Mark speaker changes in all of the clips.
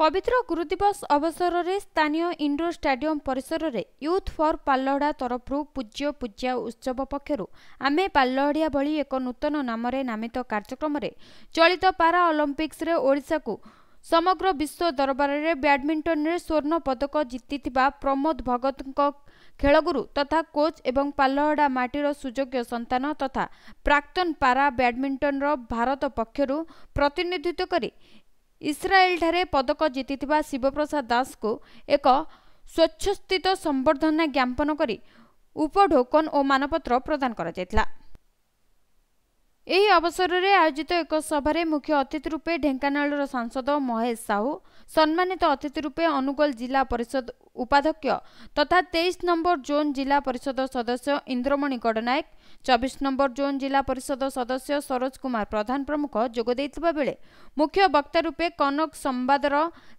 Speaker 1: ପବିତ୍ର ଗୁରୁଦିବସ ଅବସରରେ ସ୍ଥାନୀୟ ଇଣ୍ଡୋର ଷ୍ଟାଡିୟମ ପରିସରରେ ୟୁଥ୍ ଫର୍ ପାଲହଡ଼ା ତରଫରୁ ପୂଜ୍ୟ ପୂଜା ଉତ୍ସବ ପକ୍ଷରୁ ଆମେ ପାଲହଡ଼ିଆ ଭଳି ଏକ ନୂତନ ନାମରେ ନାମିତ କାର୍ଯ୍ୟକ୍ରମରେ ଚଳିତ ପାରା ଅଲମ୍ପିକ୍ସରେ ଓଡ଼ିଶାକୁ ସମଗ୍ର ବିଶ୍ୱ ଦରବାରରେ ବ୍ୟାଡ଼ମିଣ୍ଟନରେ ସ୍ୱର୍ଣ୍ଣ ପଦକ ଜିତିଥିବା ପ୍ରମୋଦ ଭଗତଙ୍କ ଖେଳଗୁରୁ ତଥା କୋଚ୍ ଏବଂ ପାଲହଡ଼ା ମାଟିର ସୁଯୋଗ୍ୟ ସନ୍ତାନ ତଥା ପ୍ରାକ୍ତନ ପାରା ବ୍ୟାଡ଼ମିଣ୍ଟନର ଭାରତ ପକ୍ଷରୁ ପ୍ରତିନିଧିତ୍ୱ କରି ଇସ୍ରାଏଲ୍ଠାରେ ପଦକ ଜିତିଥିବା ଶିବପ୍ରସାଦ ଦାସଙ୍କୁ ଏକ ସ୍ୱଚ୍ଛସ୍ଥିତ ସମ୍ବର୍ଦ୍ଧନା ଜ୍ଞାପନ କରି ଉପଢୋକନ ଓ ମାନପତ୍ର ପ୍ରଦାନ କରାଯାଇଥିଲା ଏହି ଅବସରରେ ଆୟୋଜିତ ଏକ ସଭାରେ ମୁଖ୍ୟ ଅତିଥି ରୂପେ ଢେଙ୍କାନାଳର ସାଂସଦ ମହେଶ ସାହୁ ସମ୍ମାନିତ ଅତିଥି ରୂପେ ଅନୁଗୋଳ ଜିଲ୍ଲା ପରିଷଦ ଉପାଧ୍ୟକ୍ଷ ତଥା ତେଇଶ ନମ୍ବର ଜୋନ୍ ଜିଲ୍ଲା ପରିଷଦ ସଦସ୍ୟ ଇନ୍ଦ୍ରମଣି ଗଡ଼ନାୟକ ଚବିଶ ନମ୍ବର ଜୋନ୍ ଜିଲ୍ଲା ପରିଷଦ ସଦସ୍ୟ ସରୋଜ କୁମାର ପ୍ରଧାନ ପ୍ରମୁଖ ଯୋଗ ଦେଇଥିବା ବେଳେ ମୁଖ୍ୟ ବକ୍ତା ରୂପେ କନକ ସମ୍ବାଦର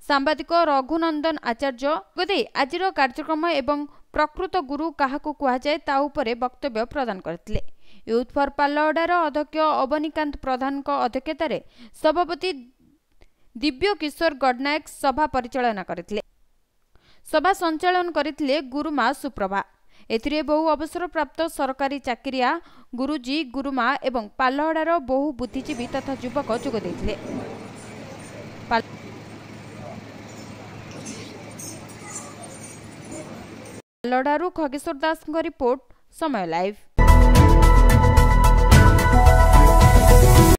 Speaker 1: ସାମ୍ବାଦିକ ରଘୁନନ୍ଦନ ଆଚାର୍ଯ୍ୟ ଯୋଗ ଦେଇ ଆଜିର କାର୍ଯ୍ୟକ୍ରମ ଏବଂ ପ୍ରକୃତ ଗୁରୁ କାହାକୁ କୁହାଯାଏ ତା ଉପରେ ବକ୍ତବ୍ୟ ପ୍ରଦାନ କରିଥିଲେ ୟୁଥ୍ ଫର୍ ପାଲୱାଡ଼ାର ଅଧ୍ୟକ୍ଷ ଅବନୀକାନ୍ତ ପ୍ରଧାନଙ୍କ ଅଧ୍ୟକ୍ଷତାରେ ସଭାପତି ଦିବ୍ୟ କିଶୋର ଗଡ଼ନାୟକ ସଭା ପରିଚାଳନା କରିଥିଲେ ସଭା ସଞ୍ଚାଳନ କରିଥିଲେ ଗୁରୁମା ସୁପ୍ରଭା ଏଥିରେ ବହୁ ଅବସରପ୍ରାପ୍ତ ସରକାରୀ ଚାକିରିଆ ଗୁରୁଜୀ ଗୁରୁମା ଏବଂ ପାଲୱାଡ଼ାର ବହୁ ବୁଦ୍ଧିଜୀବୀ ତଥା ଯୁବକ ଯୋଗ ଦେଇଥିଲେ ପାଲୱାଡ଼ାରୁ ଖଗେଶ୍ୱର ଦାସଙ୍କ ରିପୋର୍ଟ ସମୟ ଲାଇଭ